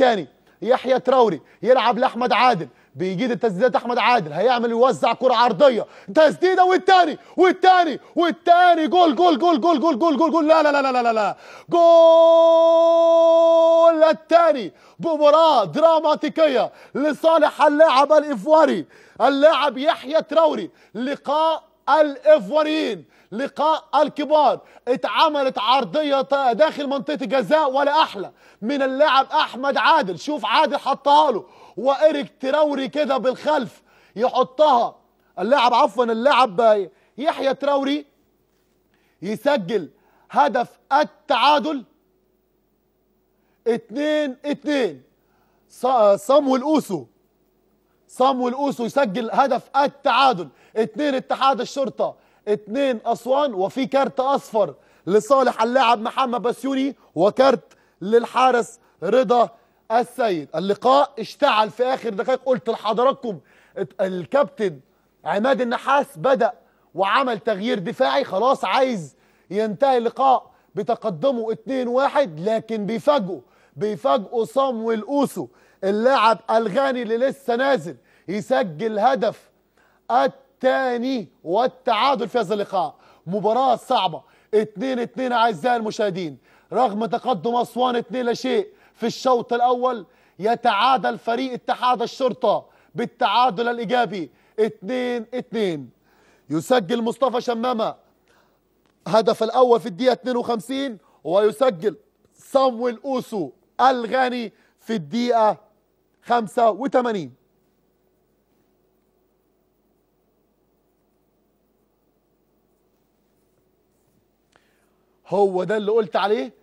تاني يحيى تراوري يلعب لاحمد عادل بيجيد التسديدات احمد عادل هيعمل يوزع كره عرضيه تسديده والتاني والتاني والتاني جول جول جول جول جول جول جول جول لا لا لا لا لا لا جول التاني بمباراه دراماتيكيه لصالح اللاعب الافواري اللاعب يحيى تراوري لقاء الإفواريين لقاء الكبار اتعملت عرضية داخل منطقة الجزاء ولا أحلى من اللاعب أحمد عادل شوف عادل حطها له وإريك تراوري كده بالخلف يحطها اللاعب عفوا اللاعب يحيى تراوري يسجل هدف التعادل 2 2 صامويل اوسو صامو اوسو يسجل هدف التعادل اتنين اتحاد الشرطه اتنين اسوان وفي كارت اصفر لصالح اللاعب محمد بسيوني وكارت للحارس رضا السيد اللقاء اشتعل في اخر دقائق قلت لحضراتكم الكابتن عماد النحاس بدا وعمل تغيير دفاعي خلاص عايز ينتهي اللقاء بتقدمه 2-1 لكن بيفاجئه بيفاجئوا صامويل اوسو اللاعب الغاني اللي لسه نازل يسجل هدف الثاني والتعادل في هذا اللقاء مباراة صعبة 2 2 اعزائي المشاهدين رغم تقدم اسوان 2 لا شيء في الشوط الاول يتعادل فريق اتحاد الشرطة بالتعادل الايجابي 2 2 يسجل مصطفى شمامة هدف الاول في الدقيقة 52 ويسجل صامويل اوسو الغاني في الدقيقة 85 هو ده اللي قلت عليه